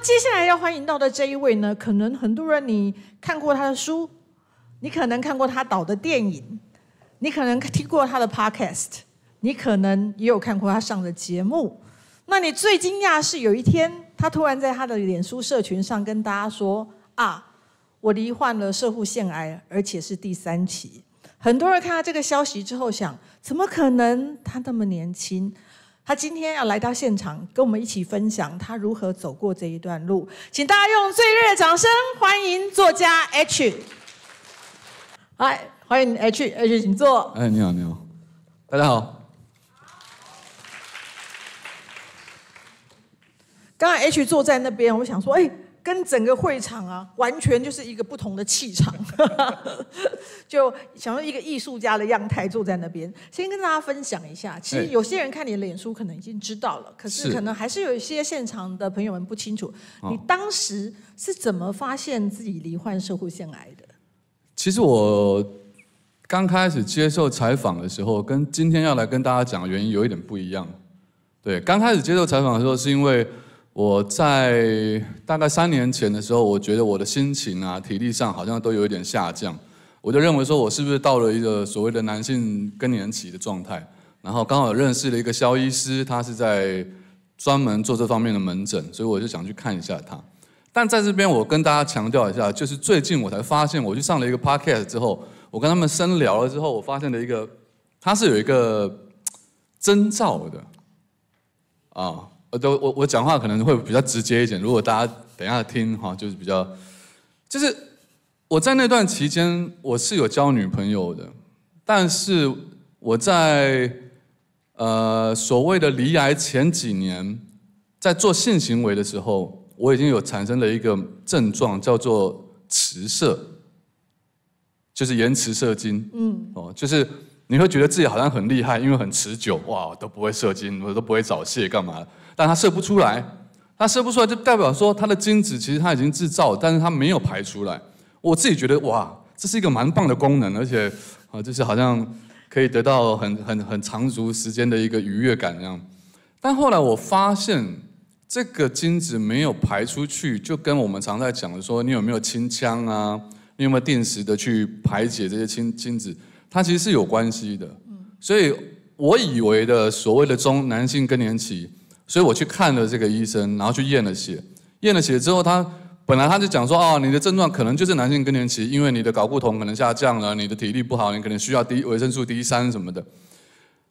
接下来要欢迎到的这一位呢，可能很多人你看过他的书，你可能看过他导的电影，你可能听过他的 podcast，你可能也有看过他上的节目。那你最惊讶是有一天，他突然在他的脸书社群上跟大家说：“啊，我罹患了社护腺癌，而且是第三期。”很多人看到这个消息之后，想：怎么可能？他那么年轻？他今天要来到现场，跟我们一起分享他如何走过这一段路。请大家用最热烈的掌声欢迎作家 H。哎，欢迎 H，H，请坐。哎，你好，你好，大家好。刚刚 H 坐在那边，我想说，哎。跟整个会场啊，完全就是一个不同的气场，就想要一个艺术家的样态坐在那边。先跟大家分享一下，其实有些人看你的脸书可能已经知道了，可是可能还是有一些现场的朋友们不清楚，你当时是怎么发现自己罹患社会腺癌的？其实我刚开始接受采访的时候，跟今天要来跟大家讲的原因有一点不一样。对，刚开始接受采访的时候是因为。我在大概三年前的时候，我觉得我的心情啊、体力上好像都有一点下降，我就认为说我是不是到了一个所谓的男性更年期的状态。然后刚好认识了一个肖医师，他是在专门做这方面的门诊，所以我就想去看一下他。但在这边，我跟大家强调一下，就是最近我才发现，我去上了一个 podcast 之后，我跟他们深聊了之后，我发现了一个，他是有一个征兆的，啊。我都我我讲话可能会比较直接一点，如果大家等下听哈，就是比较，就是我在那段期间我是有交女朋友的，但是我在呃所谓的离癌前几年，在做性行为的时候，我已经有产生了一个症状叫做迟射，就是延迟射精，嗯，哦，就是。你会觉得自己好像很厉害，因为很持久，哇，我都不会射精，我都不会早泄，干嘛？但他射不出来，他射不出来，就代表说他的精子其实他已经制造，但是他没有排出来。我自己觉得，哇，这是一个蛮棒的功能，而且，啊，就是好像可以得到很很很长足时间的一个愉悦感那样。但后来我发现，这个精子没有排出去，就跟我们常在讲的说，你有没有清腔啊？你有没有定时的去排解这些精精子？它其实是有关系的，所以我以为的所谓的中男性更年期，所以我去看了这个医生，然后去验了血，验了血之后，他本来他就讲说，哦，你的症状可能就是男性更年期，因为你的睾固酮可能下降了，你的体力不好，你可能需要低维生素 D 三什么的。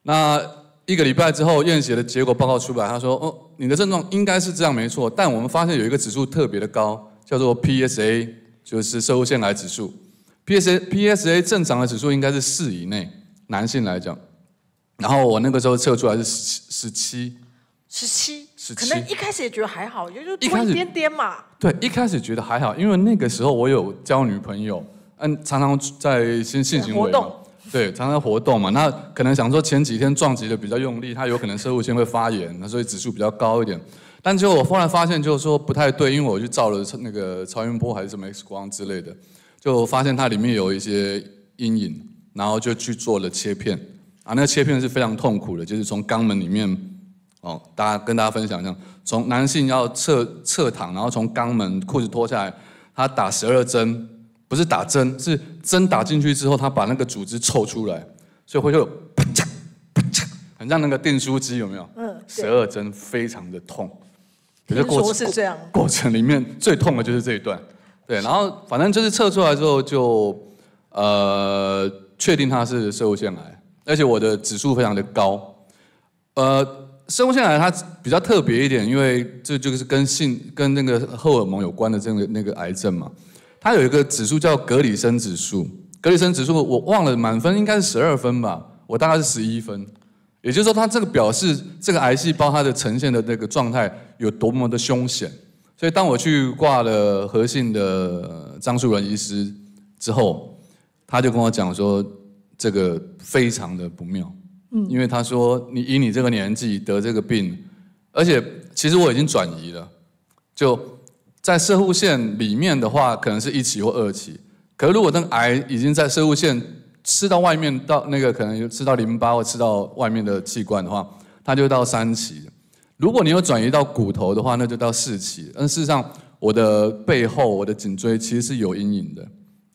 那一个礼拜之后，验血的结果报告出来，他说，哦，你的症状应该是这样没错，但我们发现有一个指数特别的高，叫做 PSA，就是社物腺癌指数。P.S.A. P.S.A. 正常的指数应该是四以内，男性来讲。然后我那个时候测出来是十七、十七、十七、十七，可能一开始也觉得还好，也就多一点点嘛。对，一开始觉得还好，因为那个时候我有交女朋友，嗯，常常在性性行为嘛，对，常常活动嘛。那可能想说前几天撞击的比较用力，它有可能射物线会发炎，那所以指数比较高一点。但最后我忽然发现就是说不太对，因为我去照了那个超音波还是什么 X 光之类的。就发现它里面有一些阴影，然后就去做了切片啊。那个切片是非常痛苦的，就是从肛门里面哦，大家跟大家分享一下，从男性要侧侧躺，然后从肛门裤子脱下来，他打十二针，不是打针，是针打进去之后，他把那个组织抽出来，所以会有啪嚓啪嚓，很像那个电书机，有没有？嗯。十二针非常的痛，可是过程过程里面最痛的就是这一段。对，然后反正就是测出来之后就，呃，确定它是肾母细癌，而且我的指数非常的高，呃，肾母细癌它比较特别一点，因为这就是跟性跟那个荷尔蒙有关的这个那个癌症嘛，它有一个指数叫格里森指数，格里森指数我忘了满分应该是十二分吧，我大概是十一分，也就是说它这个表示这个癌细胞它的呈现的那个状态有多么的凶险。所以当我去挂了和信的张树仁医师之后，他就跟我讲说，这个非常的不妙，因为他说你以你这个年纪得这个病，而且其实我已经转移了，就在射护线里面的话，可能是一期或二期，可是如果那个癌已经在射护线吃到外面到那个可能吃到淋巴或吃到外面的器官的话，他就到三期。如果你有转移到骨头的话，那就到四期。但事实上，我的背后、我的颈椎其实是有阴影的。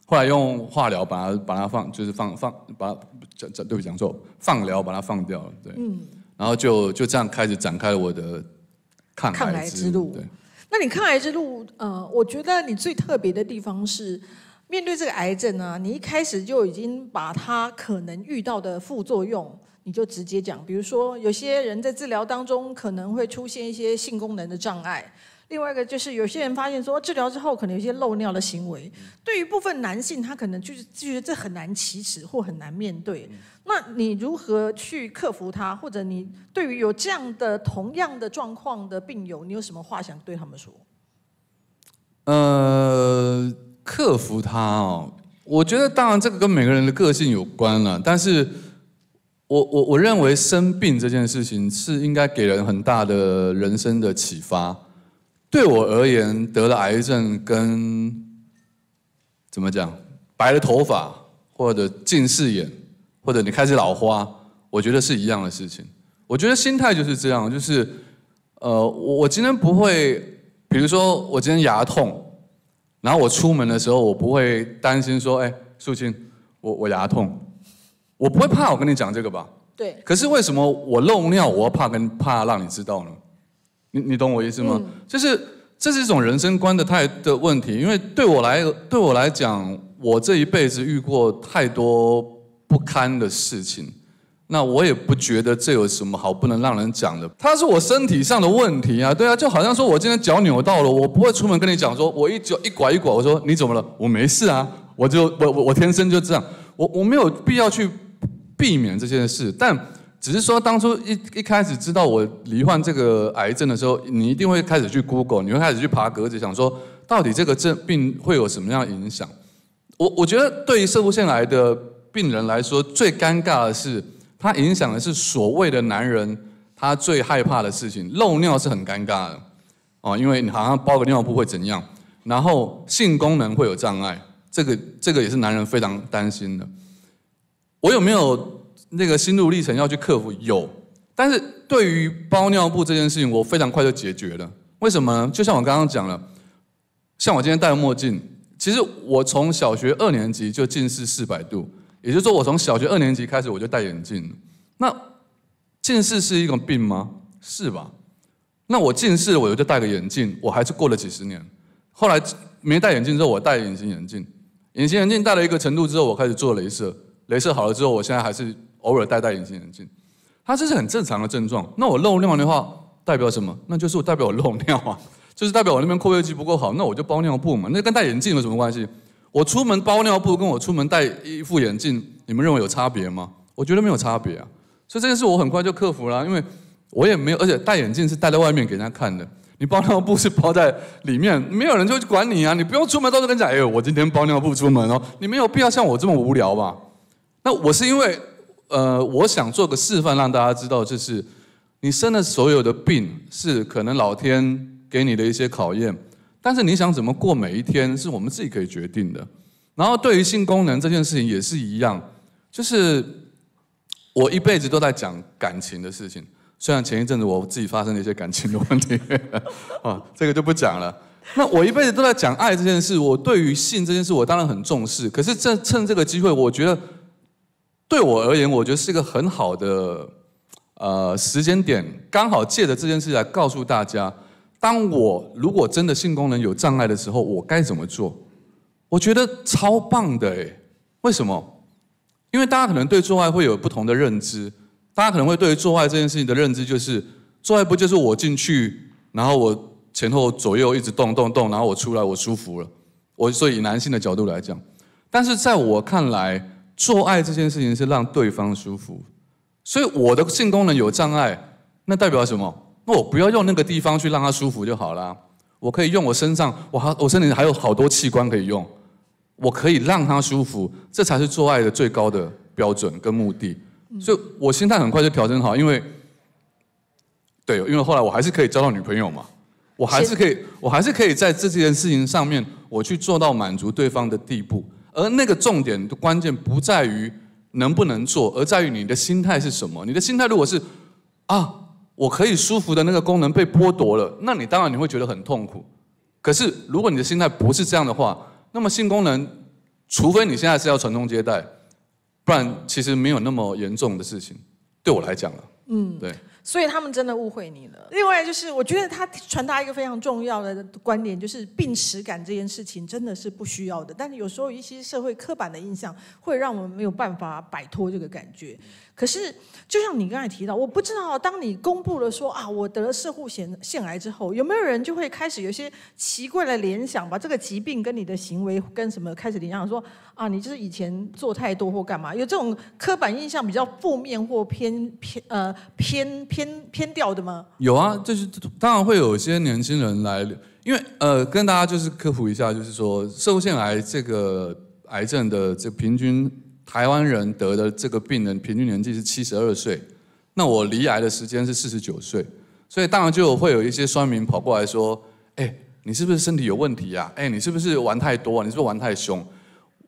后来用化疗把它把它放，就是放放把讲讲对不起讲错，放疗把它放掉了。对，然后就就这样开始展开了我的抗癌之路。那你抗癌之路，呃，我觉得你最特别的地方是面对这个癌症啊，你一开始就已经把它可能遇到的副作用。你就直接讲，比如说，有些人在治疗当中可能会出现一些性功能的障碍；，另外一个就是有些人发现说，治疗之后可能有些漏尿的行为。对于部分男性，他可能就是觉得这很难启齿或很难面对。那你如何去克服他？或者你对于有这样的同样的状况的病友，你有什么话想对他们说？呃，克服他哦，我觉得当然这个跟每个人的个性有关了，但是。我我我认为生病这件事情是应该给人很大的人生的启发。对我而言，得了癌症跟怎么讲白了头发，或者近视眼，或者你开始老花，我觉得是一样的事情。我觉得心态就是这样，就是呃，我我今天不会，比如说我今天牙痛，然后我出门的时候，我不会担心说，哎，素清，我我牙痛。我不会怕，我跟你讲这个吧。对。可是为什么我漏尿，我要怕跟怕让你知道呢？你你懂我意思吗？就是这是一种人生观的态的问题。因为对我来对我来讲，我这一辈子遇过太多不堪的事情，那我也不觉得这有什么好不能让人讲的。它是我身体上的问题啊，对啊，就好像说我今天脚扭到了，我不会出门跟你讲说，我一脚一拐一拐，我说你怎么了？我没事啊，我就我我我天生就这样，我我没有必要去。避免这件事，但只是说当初一一开始知道我罹患这个癌症的时候，你一定会开始去 Google，你会开始去爬格子，想说到底这个症病会有什么样影响？我我觉得对于射出线来的病人来说，最尴尬的是，它影响的是所谓的男人他最害怕的事情——漏尿是很尴尬的哦，因为你好像包个尿布会怎样？然后性功能会有障碍，这个这个也是男人非常担心的。我有没有那个心路历程要去克服？有，但是对于包尿布这件事情，我非常快就解决了。为什么呢？就像我刚刚讲了，像我今天戴墨镜，其实我从小学二年级就近视四百度，也就是说，我从小学二年级开始我就戴眼镜。那近视是一种病吗？是吧？那我近视，我就戴个眼镜，我还是过了几十年。后来没戴眼镜之后，我戴隐形眼镜，隐形眼镜戴了一个程度之后，我开始做镭射。镭射好了之后，我现在还是偶尔戴戴隐形眼镜。它这是很正常的症状。那我漏尿的话，代表什么？那就是我代表我漏尿啊，就是代表我那边括约肌不够好。那我就包尿布嘛。那跟戴眼镜有什么关系？我出门包尿布，跟我出门戴一副眼镜，你们认为有差别吗？我觉得没有差别啊。所以这件事我很快就克服了，因为我也没有，而且戴眼镜是戴在外面给人家看的，你包尿布是包在里面，没有人就管你啊。你不用出门到处跟人讲，哎，呦，我今天包尿布出门哦。你没有必要像我这么无聊吧？那我是因为，呃，我想做个示范，让大家知道，就是你生的所有的病是可能老天给你的一些考验，但是你想怎么过每一天，是我们自己可以决定的。然后对于性功能这件事情也是一样，就是我一辈子都在讲感情的事情，虽然前一阵子我自己发生了一些感情的问题，啊，这个就不讲了。那我一辈子都在讲爱这件事，我对于性这件事我当然很重视，可是趁趁这个机会，我觉得。对我而言，我觉得是一个很好的呃时间点，刚好借着这件事来告诉大家，当我如果真的性功能有障碍的时候，我该怎么做？我觉得超棒的诶，为什么？因为大家可能对做爱会有不同的认知，大家可能会对于做爱这件事情的认知就是，做爱不就是我进去，然后我前后左右一直动动动，然后我出来我舒服了。我所以以男性的角度来讲，但是在我看来。做爱这件事情是让对方舒服，所以我的性功能有障碍，那代表什么？那我不要用那个地方去让他舒服就好啦。我可以用我身上，我还我身体还有好多器官可以用，我可以让他舒服，这才是做爱的最高的标准跟目的。所以，我心态很快就调整好，因为，对，因为后来我还是可以交到女朋友嘛，我还是可以，我还是可以在这件事情上面，我去做到满足对方的地步。而那个重点的关键不在于能不能做，而在于你的心态是什么。你的心态如果是啊，我可以舒服的那个功能被剥夺了，那你当然你会觉得很痛苦。可是如果你的心态不是这样的话，那么性功能，除非你现在是要传宗接代，不然其实没有那么严重的事情。对我来讲了，嗯，对。所以他们真的误会你了。另外就是，我觉得他传达一个非常重要的观点，就是病耻感这件事情真的是不需要的。但是有时候一些社会刻板的印象会让我们没有办法摆脱这个感觉。可是，就像你刚才提到，我不知道当你公布了说啊，我得了社固腺腺癌之后，有没有人就会开始有些奇怪的联想，把这个疾病跟你的行为跟什么开始联想，说啊，你就是以前做太多或干嘛？有这种刻板印象比较负面或偏偏呃偏偏偏调的吗？有啊，就是当然会有一些年轻人来，因为呃跟大家就是科普一下，就是说社固腺癌这个癌症的这平均。台湾人得的这个病人平均年纪是七十二岁，那我离癌的时间是四十九岁，所以当然就会有一些酸民跑过来说：“哎，你是不是身体有问题呀？哎，你是不是玩太多啊？你是不是玩太凶？”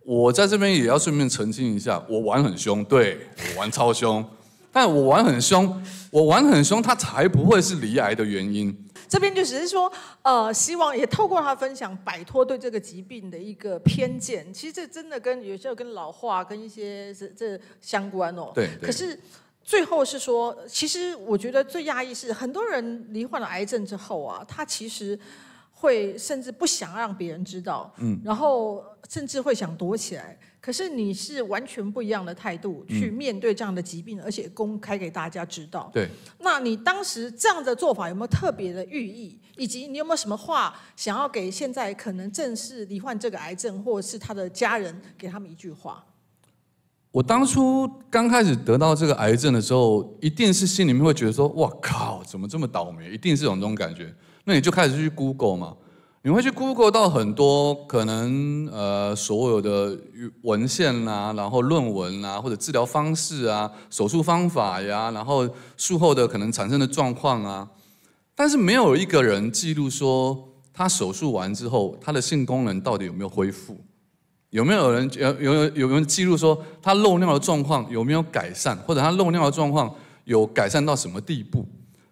我在这边也要顺便澄清一下，我玩很凶，对我玩超凶，但我玩很凶，我玩很凶，他才不会是离癌的原因。这边就只是说，呃，希望也透过他分享，摆脱对这个疾病的一个偏见。其实这真的跟有候跟老化、跟一些这这相关哦。对。可是最后是说，其实我觉得最压抑是，很多人罹患了癌症之后啊，他其实。会甚至不想让别人知道，嗯，然后甚至会想躲起来。可是你是完全不一样的态度去面对这样的疾病，而且公开给大家知道。对，那你当时这样的做法有没有特别的寓意？以及你有没有什么话想要给现在可能正式罹患这个癌症或是他的家人，给他们一句话？我当初刚开始得到这个癌症的时候，一定是心里面会觉得说：“哇靠，怎么这么倒霉？”一定是有这种感觉。那你就开始去 Google 嘛，你会去 Google 到很多可能呃所有的文献呐，然后论文呐，或者治疗方式啊、手术方法呀，然后术后的可能产生的状况啊，但是没有一个人记录说他手术完之后他的性功能到底有没有恢复，有没有人有有有有人记录说他漏尿的状况有没有改善，或者他漏尿的状况有改善到什么地步？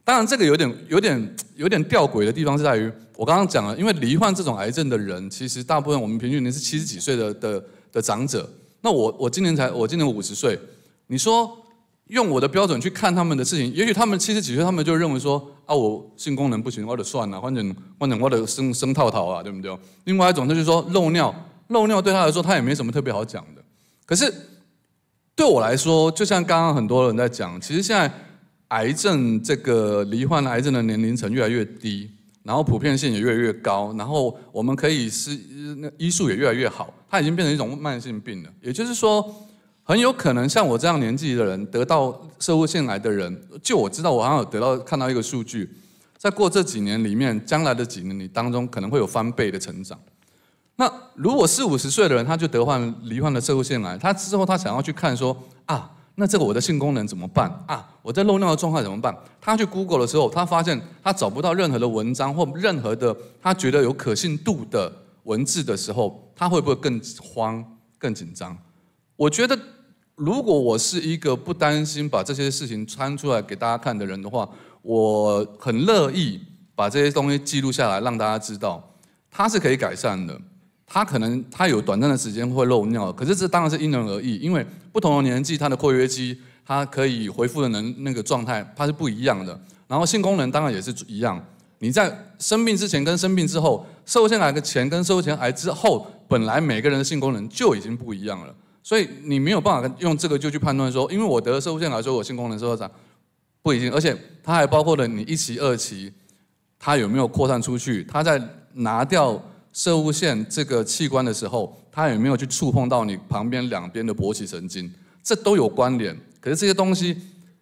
当然，这个有点、有点、有点吊诡的地方是在于，我刚刚讲了，因为罹患这种癌症的人，其实大部分我们平均年龄是七十几岁的的的长者。那我我今年才我今年五十岁，你说用我的标准去看他们的事情，也许他们七十几岁，他们就认为说啊，我性功能不行，我得算成换者或者生生套套啊，对不对？另外一种就是说漏尿，漏尿对他来说他也没什么特别好讲的。可是对我来说，就像刚刚很多人在讲，其实现在。癌症这个罹患癌症的年龄层越来越低，然后普遍性也越来越高，然后我们可以是医术也越来越好，它已经变成一种慢性病了。也就是说，很有可能像我这样年纪的人得到社会性癌的人，就我知道我好像有得到看到一个数据，在过这几年里面，将来的几年你当中可能会有翻倍的成长。那如果四五十岁的人他就得患罹患了社会性癌，他之后他想要去看说啊。那这个我的性功能怎么办啊？我在漏尿的状况怎么办？他去 Google 的时候，他发现他找不到任何的文章或任何的他觉得有可信度的文字的时候，他会不会更慌、更紧张？我觉得，如果我是一个不担心把这些事情穿出来给大家看的人的话，我很乐意把这些东西记录下来，让大家知道它是可以改善的。他可能他有短暂的时间会漏尿，可是这当然是因人而异，因为不同的年纪，他的括约肌他可以回复的能那个状态它是不一样的。然后性功能当然也是一样，你在生病之前跟生病之后，受下腺癌前跟受后腺癌之后，本来每个人的性功能就已经不一样了，所以你没有办法用这个就去判断说，因为我得了受后腺癌，说我性功能是何长，不一定。而且它还包括了你一期二期，它有没有扩散出去，它在拿掉。射物线这个器官的时候，它有没有去触碰到你旁边两边的勃起神经，这都有关联。可是这些东西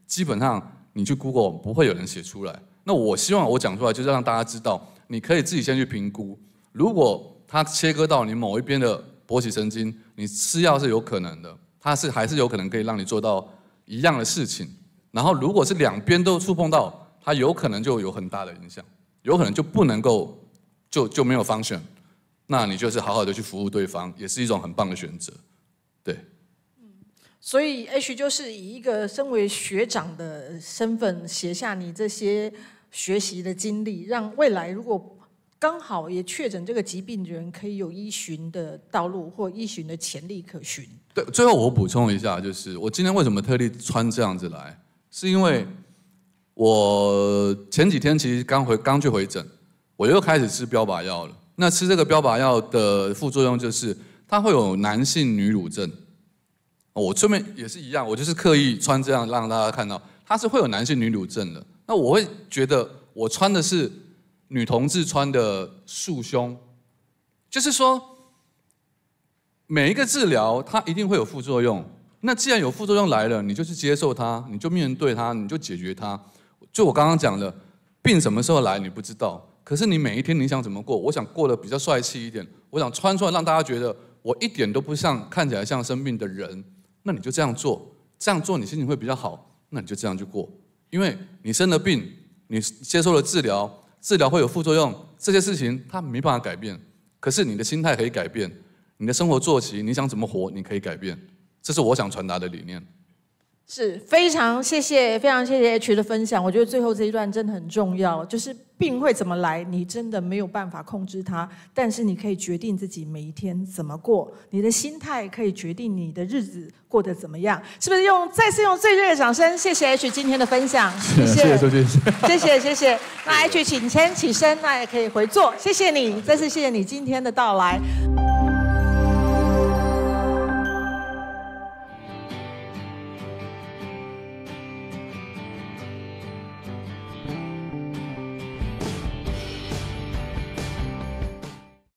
基本上你去 Google 不会有人写出来。那我希望我讲出来，就是让大家知道，你可以自己先去评估。如果它切割到你某一边的勃起神经，你吃药是有可能的，它是还是有可能可以让你做到一样的事情。然后如果是两边都触碰到，它有可能就有很大的影响，有可能就不能够就就没有 function。那你就是好好的去服务对方，也是一种很棒的选择，对。嗯，所以 H 就是以一个身为学长的身份写下你这些学习的经历，让未来如果刚好也确诊这个疾病的人可以有依循的道路或依循的潜力可循。对，最后我补充一下，就是我今天为什么特地穿这样子来，是因为我前几天其实刚回刚去回诊，我又开始吃标靶药了。那吃这个标靶药的副作用就是，它会有男性女乳症。我这边也是一样，我就是刻意穿这样让大家看到，它是会有男性女乳症的。那我会觉得我穿的是女同志穿的束胸，就是说每一个治疗它一定会有副作用。那既然有副作用来了，你就去接受它，你就面对它，你就解决它。就我刚刚讲的，病什么时候来你不知道。可是你每一天你想怎么过？我想过得比较帅气一点，我想穿出来让大家觉得我一点都不像看起来像生病的人。那你就这样做，这样做你心情会比较好。那你就这样去过，因为你生了病，你接受了治疗，治疗会有副作用，这些事情它没办法改变。可是你的心态可以改变，你的生活作息，你想怎么活你可以改变，这是我想传达的理念。是非常谢谢，非常谢谢 H 的分享。我觉得最后这一段真的很重要，就是病会怎么来，你真的没有办法控制它，但是你可以决定自己每一天怎么过，你的心态可以决定你的日子过得怎么样。是不是用再次用最热烈的掌声，谢谢 H 今天的分享。谢谢谢谢谢谢。那 H 请先起身，那也可以回座，谢谢你，再次谢谢你今天的到来。